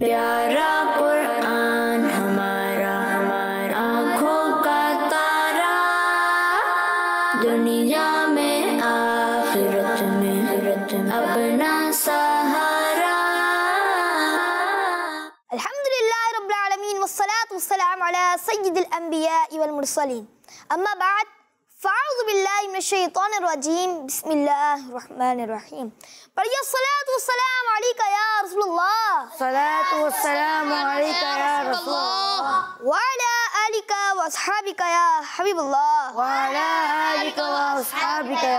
الحمد لله رب العالمين والصلاة والسلام على سيد الأنبياء والمرسلين أما بعد फ़ाउज़बिल्लाशैतरजीम बसमीम पढ़िए सलातम या रसोल्लाबिका या हबीबल्लाबिका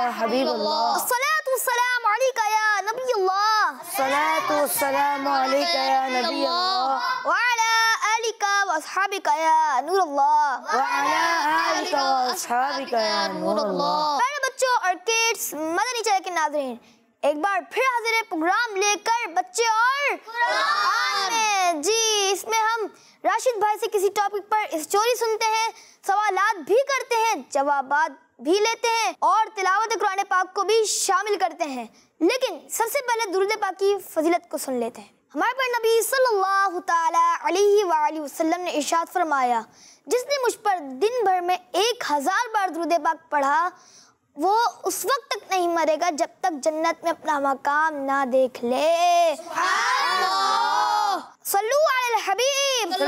या नबी अल्लाह सलातम या नबी يا وعلى آلك وأصحابك يا एक बार फिर हाजिर है प्रोग्राम लेकर बच्चे और में जी इसमें हम राशिद भाई से किसी टॉपिक पर स्टोरी सुनते हैं सवाल भी करते हैं जवाब भी लेते हैं और तिलावत कुरान पाक को भी शामिल करते हैं लेकिन सबसे पहले दुर्द पाक की फजीलत को सुन लेते हैं हमारे पर नबी सल्लल्लाहु अलैहि वसल्लम ने इशाद फरमाया जिसने मुझ पर दिन भर में एक हज़ार बार दुरुद पाक पढ़ा वो उस वक्त तक नहीं मरेगा जब तक जन्नत में अपना मकाम ना देख ले सल्लल्लाहु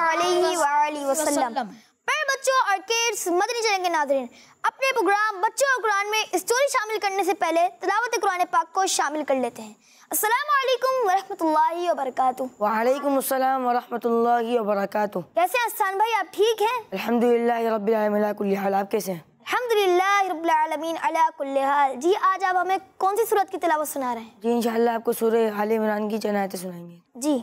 अलैहि वसल्लम बच्चों और किड्स मदनी चलेंगे नाजरीन अपने प्रोग्राम बच्चों और कुरान में स्टोरी शामिल करने से पहले तलावत कुरान पाक को शामिल कर लेते हैं अस्सलाम वरहमतुल्लाहि वबरकातु वालेकुम अस्सलाम वरहमतुल्लाहि वबरकातु कैसे हसन भाई आप ठीक हैं अल्हम्दुलिल्लाह रब्बिल आलमीन अला कुल्ली हाल आप कैसे हैं अल्हम्दुलिल्लाह रब्बिल आलमीन अला कुल्ली हाल जी आज आप हमें कौन सी सूरत की तिलावत सुना रहे हैं जी इंशाल्लाह आपको सूरह आल इमरान की जनायतें सुनाएंगे जी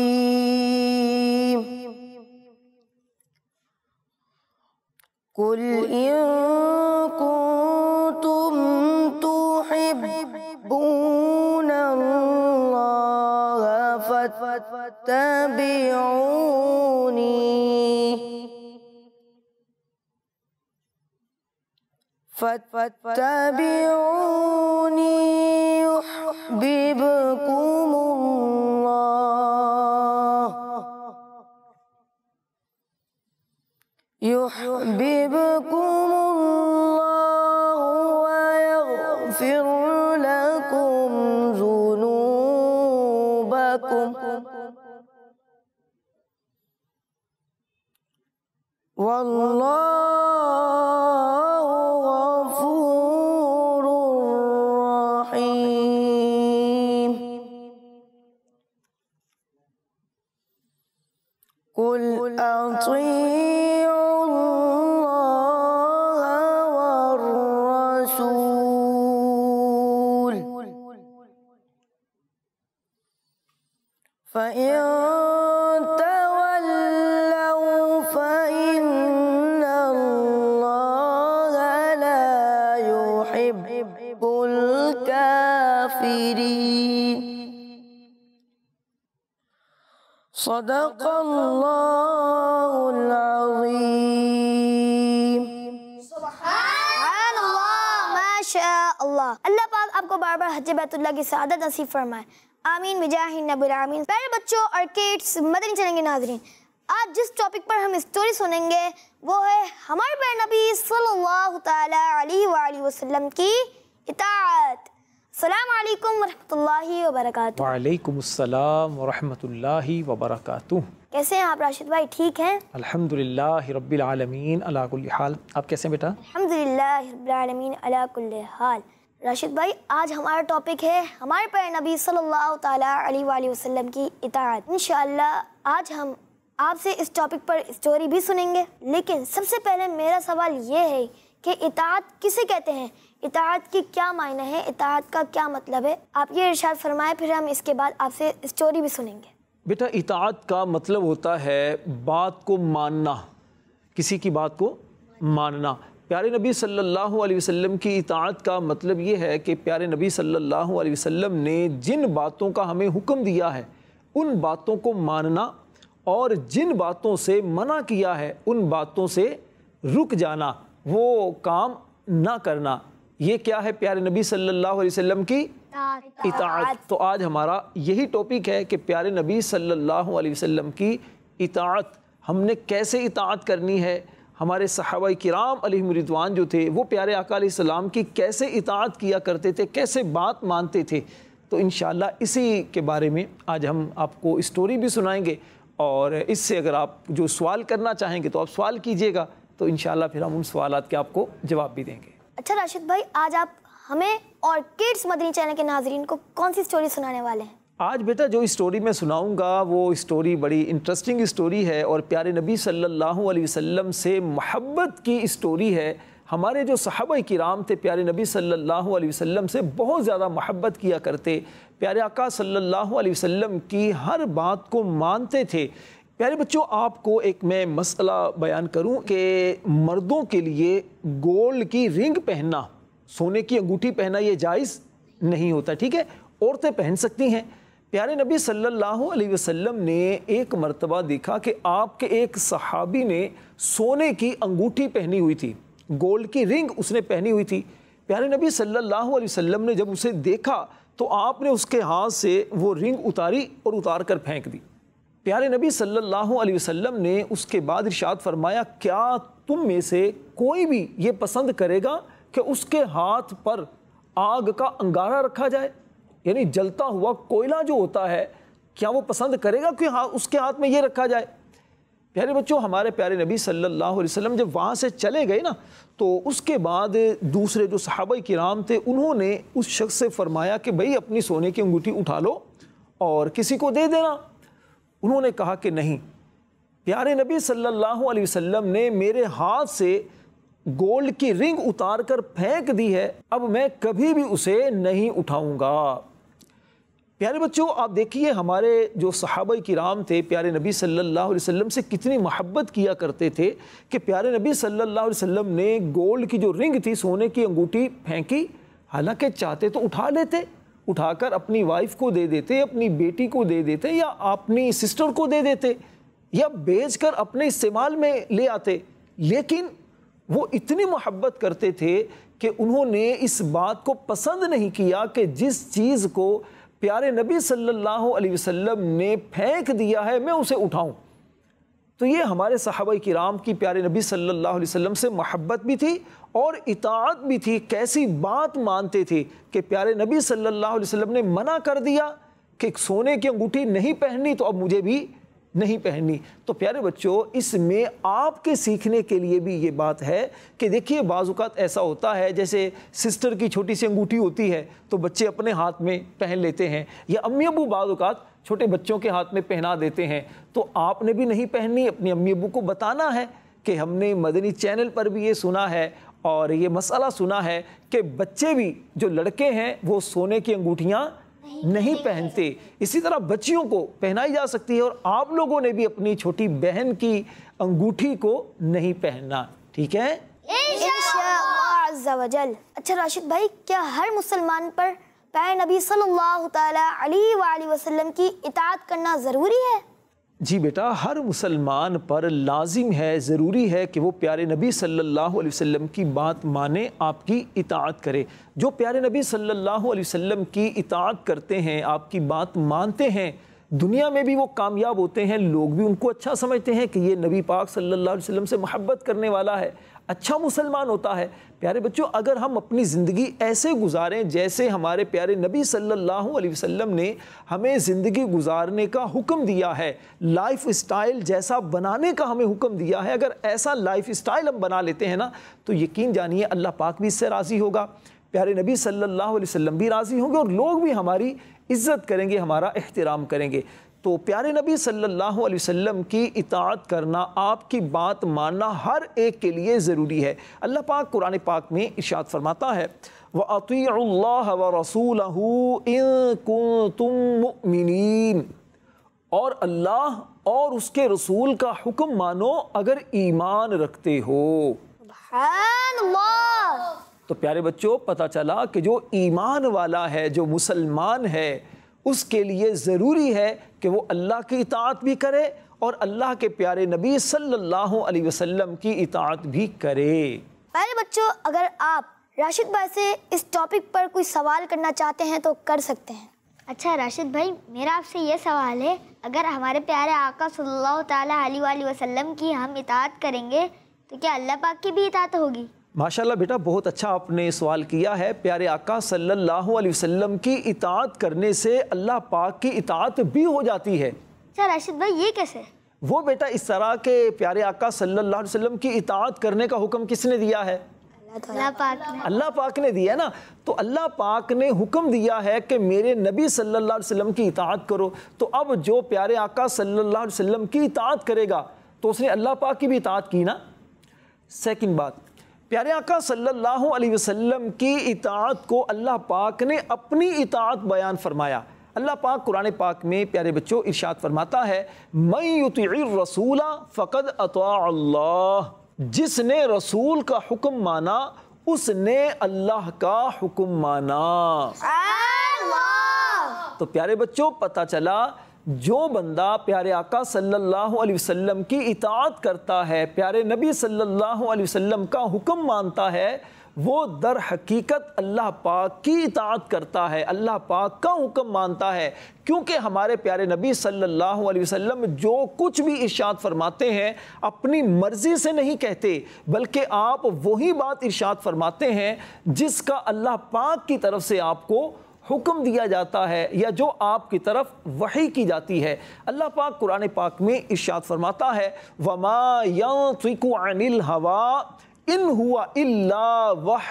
فاتبعوني فاتبعوني يحببكم الله يحببكم والله كافرين صدق الله العظيم सुभान अल्लाह माशा अल्लाह अल्लाह पाक आपको बार बार हज बैतुल्ला की सआदत नसीब फरमाए आमीन बिजाहिन नबुल आमीन प्यारे बच्चों और किड्स मदनी चलेंगे नाजरीन आज जिस टॉपिक पर हम स्टोरी सुनेंगे वो है हमारे पैर नबी सल्लल्लाहु अलैहि वसल्लम की इताअत कैसे हैं आप राशिद भाई ठीक हैं अल्हम्दुलिल्लाह रब्बिल आलमीन अला हाल आप कैसे हैं बेटा अल्हम्दुलिल्लाह रब्बिल आलमीन अला हाल राशिद भाई आज हमारा टॉपिक है हमारे पर नबी सल्लल्लाहु अलैहि वसल्लम की इताअत इंशाल्लाह आज हम आपसे इस टॉपिक पर स्टोरी भी सुनेंगे लेकिन सबसे पहले मेरा सवाल ये है कि इताअत किसे कहते हैं इतात की क्या मायने है इतात का क्या मतलब है आप ये इर्शाद फरमाए फिर हम इसके बाद आपसे स्टोरी भी सुनेंगे बेटा इतात का मतलब होता है बात को मानना किसी की बात को मानना प्यारे नबी सल्लल्लाहु अलैहि वसल्लम की इतात का मतलब ये है कि प्यारे नबी सल्लल्लाहु अलैहि वसल्लम ने जिन बातों का हमें हुक्म दिया है उन बातों को मानना और जिन बातों से मना किया है उन बातों से रुक जाना वो काम ना करना ये क्या है प्यारे नबी सल्लल्लाहु अलैहि वसल्लम की इतात तो आज हमारा यही टॉपिक है कि प्यारे नबी सल्लल्लाहु अलैहि वसल्लम की इतात हमने कैसे इतात करनी है हमारे सहाबा कराम रिदवान जो थे वो प्यारे अकाम की कैसे इतात किया करते थे कैसे बात मानते थे तो इन इसी के बारे में आज हम आपको स्टोरी भी सुनाएंगे और इससे अगर आप जो सवाल करना चाहेंगे तो आप सवाल कीजिएगा तो इन फिर हम उन सवाल के आपको जवाब भी देंगे अच्छा राशिद भाई आज आप हमें और किड्स मदनी चैनल के नाजरीन को कौन सी स्टोरी सुनाने वाले हैं आज बेटा जो स्टोरी मैं सुनाऊंगा वो स्टोरी बड़ी इंटरेस्टिंग स्टोरी है और प्यारे नबी सल्लल्लाहु अलैहि वसल्लम से मोहब्बत की स्टोरी है हमारे जो सहाबा किराम थे प्यारे नबी सल्लल्लाहु अलैहि वसल्लम से बहुत ज़्यादा मोहब्बत किया करते प्यारे आका सल्लल्लाहु अलैहि वसल्लम की हर बात को मानते थे प्यारे बच्चों आपको एक मैं मसला बयान करूं कि मर्दों के लिए गोल्ड की रिंग पहनना सोने की अंगूठी पहनना ये जायज़ नहीं होता ठीक है औरतें पहन सकती हैं प्यारे नबी सल्लल्लाहु अलैहि वसल्लम ने एक मरतबा देखा कि आपके एक सहाबी ने सोने की अंगूठी पहनी हुई थी गोल्ड की रिंग उसने पहनी हुई थी प्यारे नबी सल्लल्लाहु अलैहि वसल्लम ने जब उसे देखा तो आपने उसके हाथ से वो रिंग उतारी और उतार कर फेंक दी प्यारे नबी सल्लल्लाहु अलैहि वसल्लम ने उसके बाद इरशाद फरमाया क्या तुम में से कोई भी ये पसंद करेगा कि उसके हाथ पर आग का अंगारा रखा जाए यानी जलता हुआ कोयला जो होता है क्या वो पसंद करेगा कि हाँ उसके हाथ में ये रखा जाए प्यारे बच्चों हमारे प्यारे नबी सल्लल्लाहु अलैहि वसल्लम जब वहाँ से चले गए ना तो उसके बाद दूसरे जो सहाबा किराम थे उन्होंने उस शख्स से फरमाया कि भई अपनी सोने की अंगूठी उठा लो और किसी को दे देना उन्होंने कहा कि नहीं प्यारे नबी सल्लल्लाहु अलैहि वसल्लम ने मेरे हाथ से गोल्ड की रिंग उतार कर फेंक दी है अब मैं कभी भी उसे नहीं उठाऊंगा प्यारे बच्चों आप देखिए हमारे जो सहाबा राम थे प्यारे नबी सल्लल्लाहु अलैहि वसल्लम से कितनी मोहब्बत किया करते थे कि प्यारे नबी सल्लल्लाहु अलैहि वसल्लम ने गोल्ड की जो रिंग थी सोने की अंगूठी फेंकी हालांकि चाहते तो उठा लेते उठाकर अपनी वाइफ को दे देते अपनी बेटी को दे देते या अपनी सिस्टर को दे देते या बेच कर अपने इस्तेमाल में ले आते लेकिन वो इतनी मोहब्बत करते थे कि उन्होंने इस बात को पसंद नहीं किया कि जिस चीज़ को प्यारे नबी सल्लल्लाहु अलैहि वसल्लम ने फेंक दिया है मैं उसे उठाऊं तो ये हमारे सहाबा कराम की प्यारे नबी सल्लल्लाहु अलैहि वसल्लम से मोहब्बत भी थी और इतात भी थी कैसी बात मानते थे कि प्यारे नबी सल्लल्लाहु अलैहि वसल्लम ने मना कर दिया कि सोने की अंगूठी नहीं पहननी तो अब मुझे भी नहीं पहननी तो प्यारे बच्चों इसमें आपके सीखने के लिए भी ये बात है कि देखिए बाजूकात ऐसा होता है जैसे सिस्टर की छोटी सी अंगूठी होती है तो बच्चे अपने हाथ में पहन लेते हैं या अम्मी अबू बाजूक़ात छोटे बच्चों के हाथ में पहना देते हैं तो आपने भी नहीं पहननी अपनी अम्मी अबू को बताना है कि हमने मदनी चैनल पर भी ये सुना है और ये मसला सुना है कि बच्चे भी जो लड़के हैं वो सोने की अंगूठियाँ नहीं पहनते इसी तरह बच्चियों को पहनाई जा सकती है और आप लोगों ने भी अपनी छोटी बहन की अंगूठी को नहीं पहनना ठीक है अच्छा राशिद भाई क्या हर मुसलमान पर पैर नबी सल्लल्लाहु अलैहि वसल्लम की इतात करना ज़रूरी है जी बेटा हर मुसलमान पर लाजिम है ज़रूरी है कि वो प्यारे नबी सल्लल्लाहु अलैहि वसल्लम की बात माने आपकी इतात करे जो प्यारे नबी सल्लल्लाहु अलैहि वसल्लम की इतात करते हैं आपकी बात मानते हैं दुनिया में भी वो कामयाब होते हैं लोग भी उनको अच्छा समझते हैं कि ये नबी पाक सल्लल्लाहु अलैहि वसल्लम से मोहब्बत करने वाला है अच्छा मुसलमान होता है प्यारे बच्चों अगर हम अपनी ज़िंदगी ऐसे गुजारें जैसे हमारे प्यारे नबी सल्लल्लाहु अलैहि वसल्लम ने हमें ज़िंदगी गुजारने का हुक्म दिया है लाइफ स्टाइल जैसा बनाने का हमें हुक्म दिया है अगर ऐसा लाइफ स्टाइल हम बना लेते हैं ना तो यकीन जानिए अल्लाह पाक भी इससे राज़ी होगा प्यारे नबी सल्लल्लाहु अलैहि वसल्लम भी राज़ी होंगे और लोग भी हमारी इज़्ज़त करेंगे हमारा एहतराम करेंगे तो प्यारे नबी सल्लल्लाहु अलैहि वसल्लम की इतात करना आपकी बात मानना हर एक के लिए ज़रूरी है अल्लाह पाक कुरान पाक में इशात फरमाता है व अतील्ला व रसूल तुम और अल्लाह और उसके रसूल का हुक्म मानो अगर ईमान रखते हो तो प्यारे बच्चों पता चला कि जो ईमान वाला है जो मुसलमान है उसके लिए ज़रूरी है कि वो अल्लाह की इतात भी करे और अल्लाह के प्यारे नबी सल्लल्लाहु अलैहि वसल्लम की इतात भी करे प्यारे बच्चों अगर आप राशिद भाई से इस टॉपिक पर कोई सवाल करना चाहते हैं तो कर सकते हैं अच्छा राशिद भाई मेरा आपसे ये सवाल है अगर हमारे प्यारे आका सल्लल्लाहु अलैहि वसल्लम की हम इतात करेंगे तो क्या अल्लाह पाक की भी इतात होगी माशाल्लाह बेटा बहुत अच्छा आपने सवाल किया है प्यारे आका सल्लल्लाहु अलैहि वसल्लम की इतात करने से अल्लाह पाक की इतात भी हो जाती है अच्छा राशिद भाई ये कैसे वो बेटा इस तरह के प्यारे आका सल्लल्लाहु अलैहि वसल्लम की इतात करने का हुक्म किसने दिया है अल्लाह पाक ने अल्लाह पाक ने दिया ना तो अल्लाह पाक ने हुक्म दिया है कि मेरे नबी सल्लल्लाहु अलैहि वसल्लम की इतात करो तो अब जो प्यारे आका सल्लल्लाहु अलैहि वसल्लम की इतात करेगा तो उसने अल्लाह पाक की भी इतात की ना सेकंड बात प्यारे आका सल्लल्लाहु अलैहि वसल्लम की इतात को अल्लाह पाक ने अपनी इतात बयान फरमाया अल्लाह पाक कुरान पाक में प्यारे बच्चों इरशाद फरमाता है मई रसूला फ़कद अल्लाह जिसने रसूल का हुक्म माना उसने अल्लाह का हुक्म माना तो प्यारे बच्चों पता चला जो बंदा प्यारे आका सल्लल्लाहु अलैहि वसल्लम की इतात करता है प्यारे नबी सल्लल्लाहु अलैहि वसल्लम का हुक्म मानता है वो दर हकीकत अल्लाह पाक की इतात करता है अल्लाह पाक का हुक्म मानता है क्योंकि हमारे प्यारे नबी सल्लल्लाहु अलैहि वसल्लम जो कुछ भी इरशाद फरमाते हैं अपनी मर्ज़ी से नहीं कहते बल्कि आप वही बात इरशाद फरमाते हैं जिसका अल्लाह पाक की तरफ से आपको हुक्म दिया जाता है या जो आपकी तरफ वही की जाती है अल्लाह पाक कुरान पाक में इर्शाद फरमाता है वमा अनिल हवा इन हुआ इल्ला वह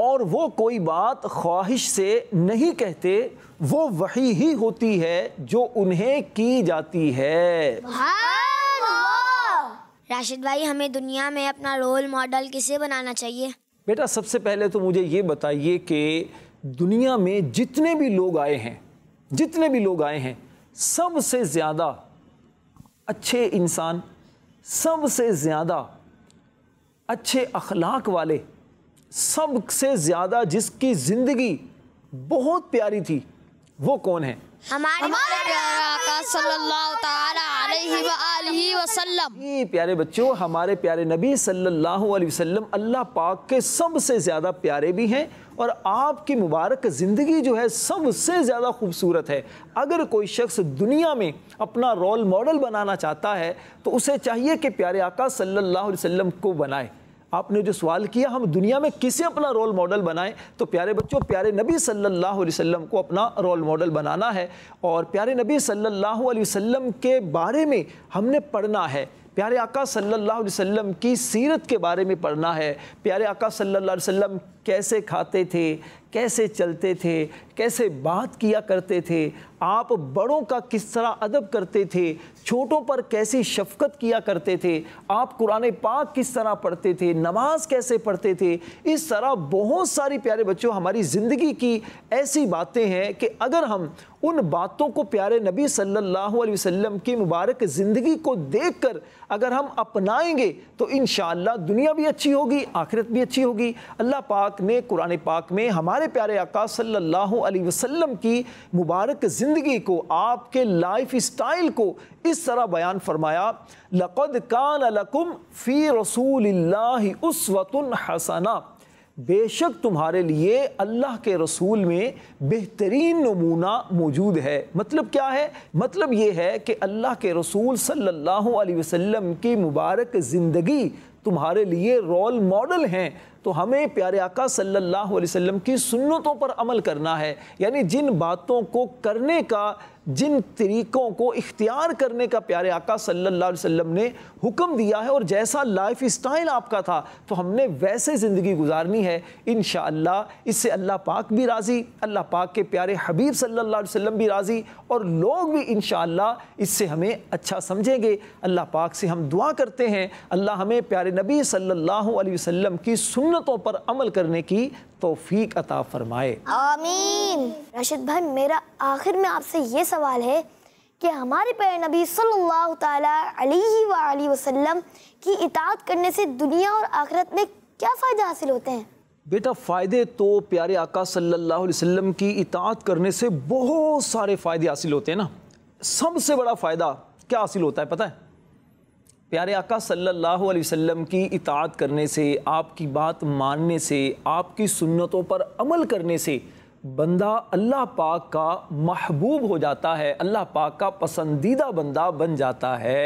और वो कोई बात ख्वाहिश से नहीं कहते वो वही ही होती है जो उन्हें की जाती है राशिद भाई हमें दुनिया में अपना रोल मॉडल किसे बनाना चाहिए बेटा सबसे पहले तो मुझे ये बताइए कि दुनिया में जितने भी लोग आए हैं जितने भी लोग आए हैं सबसे ज़्यादा अच्छे इंसान सबसे ज़्यादा अच्छे अखलाक वाले सबसे ज़्यादा जिसकी ज़िंदगी बहुत प्यारी थी वो कौन है हमारे प्यारे, प्यारे बच्चों हमारे प्यारे नबी सल्लल्लाहु अलैहि वसल्लम अल्लाह पाक के सबसे ज़्यादा प्यारे भी हैं और आपकी मुबारक ज़िंदगी जो है सबसे ज़्यादा खूबसूरत है अगर कोई शख्स दुनिया में अपना रोल मॉडल बनाना चाहता है तो उसे चाहिए कि प्यारे आका सल्लल्लाहु अलैहि वसल्लम को बनाए आपने जो सवाल किया हम दुनिया में किसे अपना रोल मॉडल बनाएं तो प्यारे बच्चों प्यारे नबी सल्लल्लाहु अलैहि वसल्लम को अपना रोल मॉडल बनाना है और प्यारे नबी सल्लल्लाहु अलैहि वसल्लम के बारे में हमने पढ़ना है प्यारे आका सल्लल्लाहु अलैहि वसल्लम की सीरत के बारे में पढ़ना है प्यारे आका सल्लल्लाहु अलैहि वसल्लम कैसे खाते थे कैसे चलते थे कैसे बात किया करते थे आप बड़ों का किस तरह अदब करते थे छोटों पर कैसी शफकत किया करते थे आप कुरान पाक किस तरह पढ़ते थे नमाज कैसे पढ़ते थे इस तरह बहुत सारी प्यारे बच्चों हमारी ज़िंदगी की ऐसी बातें हैं कि अगर हम उन बातों को प्यारे नबी सल्लल्लाहु अलैहि वसल्लम की मुबारक ज़िंदगी को देखकर अगर हम अपनाएंगे तो इन दुनिया भी अच्छी होगी आखिरत भी अच्छी होगी अल्लाह पाक ने कुरान पाक में हमारे हमारे प्यारे आका सल्लल्लाहु अलैहि वसल्लम की मुबारक ज़िंदगी को आपके लाइफ स्टाइल को इस तरह बयान फरमाया लक़द कान लकुम फ़ी रसूल उसवतुन हसना बेशक तुम्हारे लिए अल्लाह के रसूल में बेहतरीन नमूना मौजूद है मतलब क्या है मतलब ये है कि अल्लाह के रसूल सल्लल्लाहु अलैहि वसल्लम की मुबारक ज़िंदगी तुम्हारे लिए रोल मॉडल हैं तो हमें प्यारे आका सल्लल्लाहु अलैहि वसल्लम की सुन्नतों पर अमल करना है यानी जिन बातों को करने का जिन तरीक़ों को इख्तियार करने का प्यारे आका सल्लल्लाहु अलैहि वसल्लम ने हुक्म दिया है और जैसा लाइफ स्टाइल आपका था तो हमने वैसे ज़िंदगी गुजारनी है इन इससे अल्लाह पाक भी राज़ी अल्लाह पाक के प्यारे हबीब सल्लल्लाहु अलैहि वसल्लम भी राज़ी और लोग भी इन इससे हमें अच्छा समझेंगे अल्लाह पाक से हम दुआ करते हैं अल्लाह हमें प्यारे नबी सल्लल्लाहु अलैहि वसल्लम की सुन सुन्नतों पर अमल करने की तोफीक अता फरमाए आमीन राशिद भाई मेरा आखिर में आपसे ये सवाल है कि हमारे पैर नबी सल्लल्लाहु अलैहि वसल्लम की इतात करने से दुनिया और आखिरत में क्या फ़ायदे हासिल होते हैं बेटा फ़ायदे तो प्यारे आका सल्लल्लाहु अलैहि वसल्लम की इतात करने से बहुत सारे फ़ायदे हासिल होते हैं ना सबसे बड़ा फ़ायदा क्या हासिल होता है पता है प्यारे आका सल्लल्लाहु अलैहि वसल्लम की इताद करने से आपकी बात मानने से आपकी सुन्नतों पर अमल करने से बंदा अल्लाह पाक का महबूब हो जाता है अल्लाह पाक का पसंदीदा बंदा बन जाता है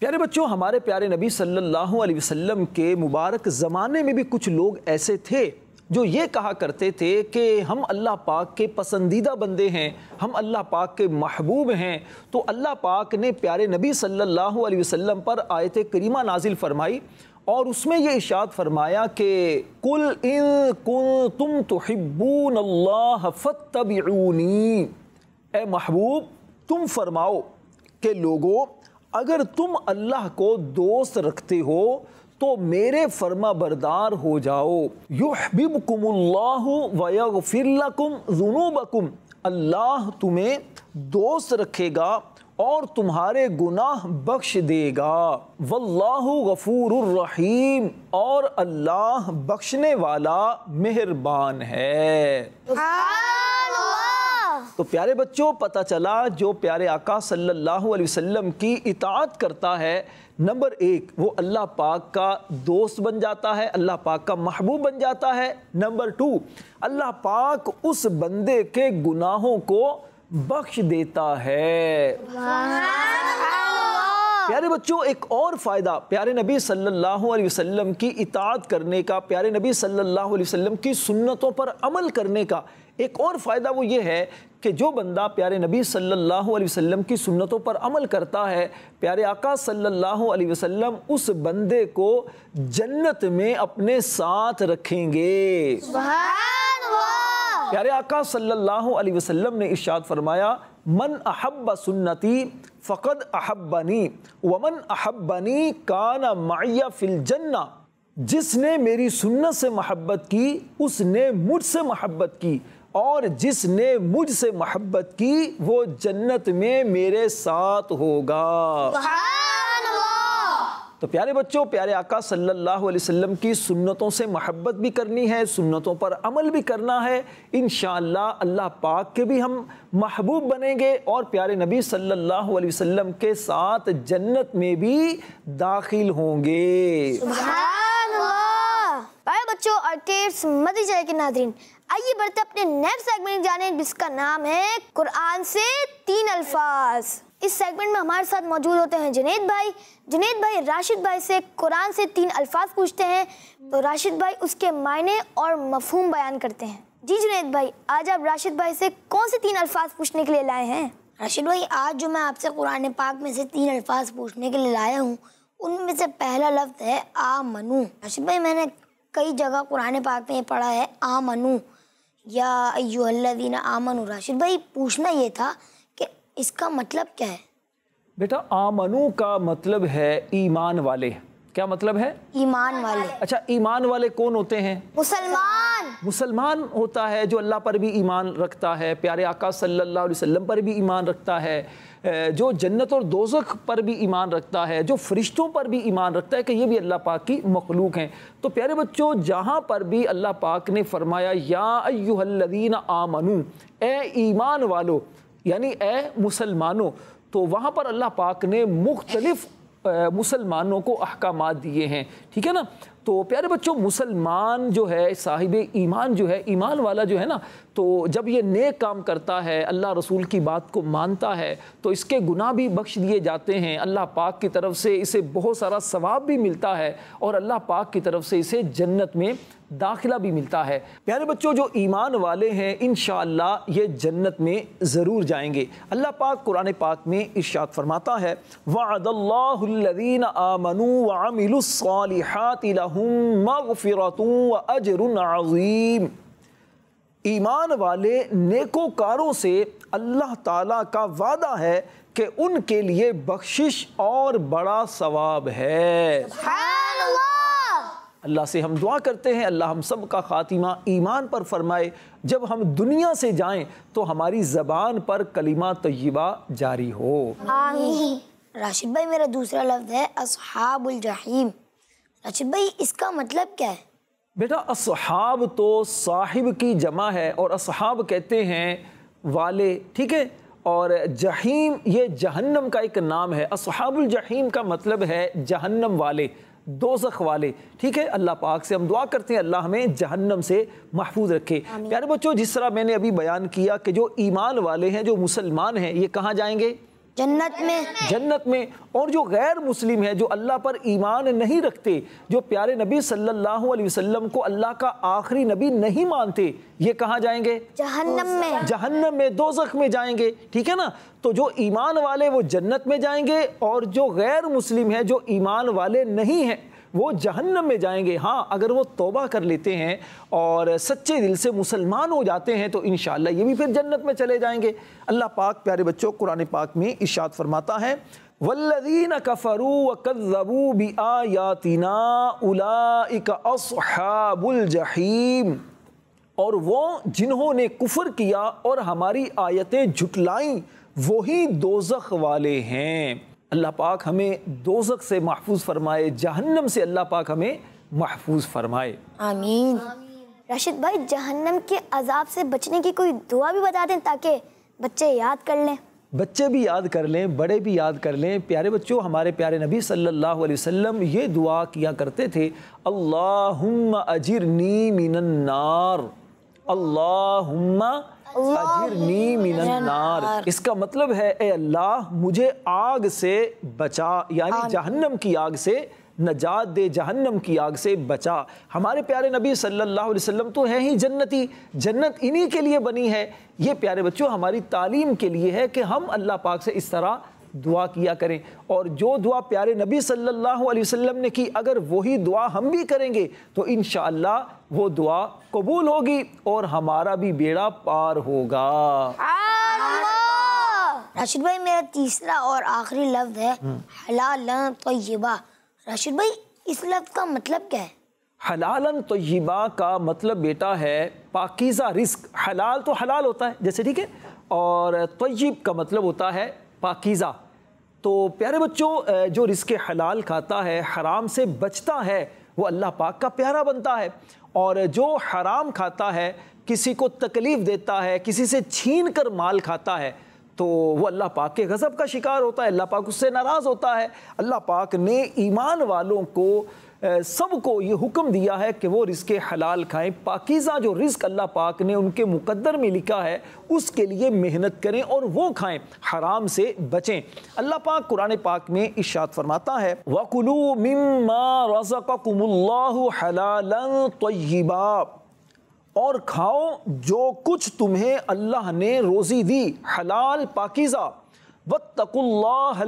प्यारे बच्चों हमारे प्यारे नबी सल्लल्लाहु अलैहि वसल्लम के मुबारक ज़माने में भी कुछ लोग ऐसे थे जो ये कहा करते थे कि हम अल्लाह पाक के पसंदीदा बंदे हैं हम अल्लाह पाक के महबूब हैं तो अल्लाह पाक ने प्यारे नबी सल्लल्लाहु अलैहि वसल्लम पर आयत करीमा नाजिल फरमाई और उसमें ये इशात फरमाया कि कुल इन कुल तुम तो हिब्बून अल्लाह ए महबूब तुम फरमाओ के लोगों अगर तुम अल्लाह को दोस्त रखते हो तो मेरे फर्मा बरदार हो जाओ युहबिब अल्लाह तुम्हें दोस्त रखेगा और तुम्हारे गुनाह बख्श देगा वल्लाहु गफूर रहीम और अल्लाह बख्शने वाला मेहरबान है तो प्यारे बच्चों पता चला जो प्यारे आका सल्लल्लाहु अलैहि वसल्लम की इतात करता है नंबर एक वो अल्लाह पाक का दोस्त बन जाता है अल्लाह पाक का महबूब बन जाता है नंबर टू अल्लाह पाक उस बंदे के गुनाहों को बख्श देता है प्यारे बच्चों एक और फ़ायदा प्यारे नबी सल्लल्लाहु अलैहि वसल्लम की इतात करने का प्यारे नबी सल्लल्लाहु अलैहि वसल्लम की सुन्नतों पर अमल करने का एक और फ़ायदा वो ये है कि जो बंदा प्यारे नबी सल्लल्लाहु अलैहि वसल्लम की सुन्नतों पर अमल करता है प्यारे आका सल्लल्लाहु अलैहि वसल्लम उस बंदे को जन्नत में अपने साथ रखेंगे प्यारे आका सल्लल्लाहु अलैहि वसल्लम ने इशाद फरमाया मन अहब सुन्नती फ़कद अहब्बनी वमन अहब्बनी काना माया फिल जन्ना जिसने मेरी सुन्नत से मोहब्बत की उसने मुझसे मोहब्बत की और जिसने मुझसे मोहब्बत की वो जन्नत में मेरे साथ होगा तो प्यारे बच्चों प्यारे आका सल्लल्लाहु अलैहि वसल्लम की सुन्नतों से महब्बत भी करनी है सुन्नतों पर अमल भी करना है इन अल्लाह पाक के भी हम महबूब बनेंगे और प्यारे नबी सल्लल्लाहु अलैहि वसल्लम के साथ जन्नत में भी दाखिल होंगे बच्चों और किड्स मदी जय के नाजरीन आइए बढ़ते अपने नेक्स्ट सेगमेंट जाने जिसका नाम है कुरान से तीन अल्फाज इस सेगमेंट में हमारे साथ मौजूद होते हैं जुनेद भाई जुनेद भाई राशिद भाई से कुरान से तीन अल्फाज पूछते हैं तो राशिद भाई उसके मायने और मफहम बयान करते हैं जी जुनेद भाई आज आप राशिद भाई से कौन से तीन अल्फाज पूछने के लिए लाए हैं राशिद भाई आज जो मैं आपसे कुरान पाक में से तीन अल्फाज पूछने के लिए लाया हूँ उनमें से पहला लफ्ज़ है आ मनु राशिद भाई मैंने कई जगह कुरान पाक में पढ़ा है आमनु या यूहल्लादीन आमनु राशिद भाई पूछना ये था कि इसका मतलब क्या है बेटा आमनु का मतलब है ईमान वाले क्या मतलब है ईमान वाले अच्छा ईमान वाले कौन होते हैं मुसलमान मुसलमान होता है जो अल्लाह पर भी ईमान रखता है प्यारे आका सल्लल्लाहु अलैहि वसल्लम पर भी ईमान रखता है जो जन्नत और दोजक पर भी ईमान रखता है जो फरिश्तों पर भी ईमान रखता है कि ये भी अल्लाह पाक की मखलूक हैं तो प्यारे बच्चों जहाँ पर भी अल्लाह पाक ने फरमाया या अयुहल्लिन आमनू ए ईमान वालो यानी ए मुसलमानों तो वहाँ पर अल्लाह पाक ने मुख्तलिफ़ मुसलमानों को अहकाम दिए हैं ठीक है ना तो प्यारे बच्चों मुसलमान जो है साहिब ईमान जो है ईमान वाला जो है ना तो जब ये नेक काम करता है अल्लाह रसूल की बात को मानता है तो इसके गुनाह भी बख्श दिए जाते हैं अल्लाह पाक की तरफ से इसे बहुत सारा सवाब भी मिलता है और अल्लाह पाक की तरफ से इसे जन्नत में दाखिला भी मिलता है प्यारे बच्चों जो ईमान वाले हैं इन ये जन्नत में ज़रूर जाएंगे अल्लाह पाक कुरान पाक में इर्शाद फरमाता है वादल्लादीन आमनु वामिल लहुम मगफ़िरतूँ अजर अज़ीम ईमान वाले नेकोकारों से अल्लाह ताला का वादा है कि उनके लिए बख्शिश और बड़ा सवाब है अल्लाह से हम दुआ करते हैं अल्लाह हम सब का ख़ातिमा ईमान पर फरमाए जब हम दुनिया से जाएं तो हमारी ज़बान पर कलिमा तय्यबा जारी हो राशिद भाई मेरा दूसरा लफ्ज़ है असहाबुल जहीम अच्छा भाई इसका मतलब क्या है बेटा असहाब तो साहिब की जमा है और असहाब कहते हैं वाले ठीक है और जहीम ये जहन्नम का एक नाम है असहाबुल जहीम का मतलब है जहन्नम वाले दोजख वाले ठीक है अल्लाह पाक से हम दुआ करते हैं अल्लाह हमें जहन्नम से महफूज रखे प्यारे बच्चों जिस तरह मैंने अभी बयान किया कि जो ईमान वाले हैं जो मुसलमान हैं ये कहाँ जाएंगे जन्नत में जन्नत में और जो गैर मुस्लिम है जो अल्लाह पर ईमान नहीं रखते जो प्यारे नबी सल्लल्लाहु अलैहि वसल्लम को अल्लाह का आखिरी नबी नहीं मानते ये कहाँ जाएंगे जहन्नम में जहन्नम में जख्म में जाएंगे ठीक है ना तो जो ईमान वाले वो जन्नत में जाएंगे और जो गैर मुस्लिम है जो ईमान वाले नहीं हैं वो जहन्नम में जाएंगे हाँ अगर वो तोबा कर लेते हैं और सच्चे दिल से मुसलमान हो जाते हैं तो इन ये भी फिर जन्नत में चले जाएंगे अल्लाह पाक प्यारे बच्चों कुरान पाक में इशाद फरमाता है वल्लीन कफरू वकू बी आयातना उलाबुलजहीम और वो जिन्होंने कुफर किया और हमारी आयतें जुटलाईं वही दोजख वाले हैं अल्लाह पाक हमें दोजक से महफूज फरमाए जहन्नम से अल्लाह पाक हमें महफूज फरमाए आमीन राशिद भाई जहन्नम के अजाब से बचने की कोई दुआ भी बता दें ताकि बच्चे याद कर लें बच्चे भी याद कर लें बड़े भी याद कर लें प्यारे बच्चों हमारे प्यारे नबी सल्लल्लाहु अलैहि वसल्लम ये दुआ किया करते थे अल्लाहुम्मा अजिरनी मिनन्नार अल्लाहुम्मा नार इसका मतलब है ए अल्लाह मुझे आग से बचा यानी जहन्नम की आग से नजात दे जहन्नम की आग से बचा हमारे प्यारे नबी सल्लल्लाहु अलैहि वसल्लम तो हैं ही जन्नती जन्नत इन्हीं के लिए बनी है ये प्यारे बच्चों हमारी तालीम के लिए है कि हम अल्लाह पाक से इस तरह दुआ किया करें और जो दुआ प्यारे नबी सल्लल्लाहु अलैहि वसल्लम ने की अगर वही दुआ हम भी करेंगे तो इन वो दुआ कबूल होगी और हमारा भी बेड़ा पार होगा राशिद भाई मेरा तीसरा और आखिरी लफ्ज है हम्म। हलाल तयबा राशिद भाई इस लफ्ज का मतलब क्या है हलालन तयबा का मतलब बेटा है पाकिज़ा रिस्क हलाल तो हलाल होता है जैसे ठीक है और तयब का मतलब होता है पाकिज़ा तो प्यारे बच्चों जो रिस्क हलाल खाता है हराम से बचता है वो अल्लाह पाक का प्यारा बनता है और जो हराम खाता है किसी को तकलीफ़ देता है किसी से छीन कर माल खाता है तो वो अल्लाह पाक के गज़ब का शिकार होता है अल्लाह पाक उससे नाराज़ होता है अल्लाह पाक ने ईमान वालों को सबको ये हुक्म दिया है कि वो रिस्क हलाल खाएं पाकिज़ा जो रिस्क अल्लाह पाक ने उनके मुकद्दर में लिखा है उसके लिए मेहनत करें और वो खाएं हराम से बचें अल्लाह पाक कुरान पाक में इशात फरमाता है वकुलू मिम्मा रज़क़कुमुल्लाहु हलालन और खाओ जो कुछ तुम्हें अल्लाह ने रोज़ी दी हलाल पाकिज़ा वत्तकुल्लाह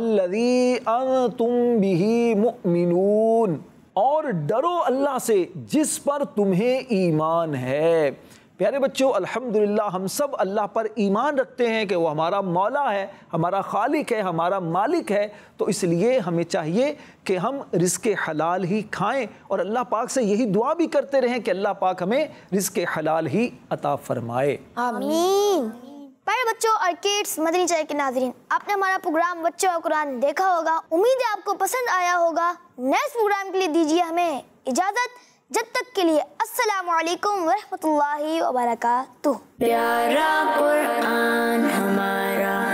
तुम बिही मुमिनून और डरो अल्लाह से जिस पर तुम्हें ईमान है प्यारे बच्चों अल्हम्दुलिल्लाह हम सब अल्लाह पर ईमान रखते हैं कि वो हमारा मौला है हमारा खालिक है हमारा मालिक है तो इसलिए हमें चाहिए कि हम रिस्क हलाल ही खाएं और अल्लाह पाक से यही दुआ भी करते रहें कि अल्लाह पाक हमें रिस्क हलाल ही अता फरमाए आमीन प्यारे बच्चों और किड्स मदनी चाय के नाजरीन आपने हमारा प्रोग्राम बच्चों और कुरान देखा होगा उम्मीद है आपको पसंद आया होगा नेक्स्ट प्रोग्राम के लिए दीजिए हमें इजाज़त जब तक के लिए अस्सलाम वालेकुम वरहमतुल्लाहि प्यारा कुरान हमारा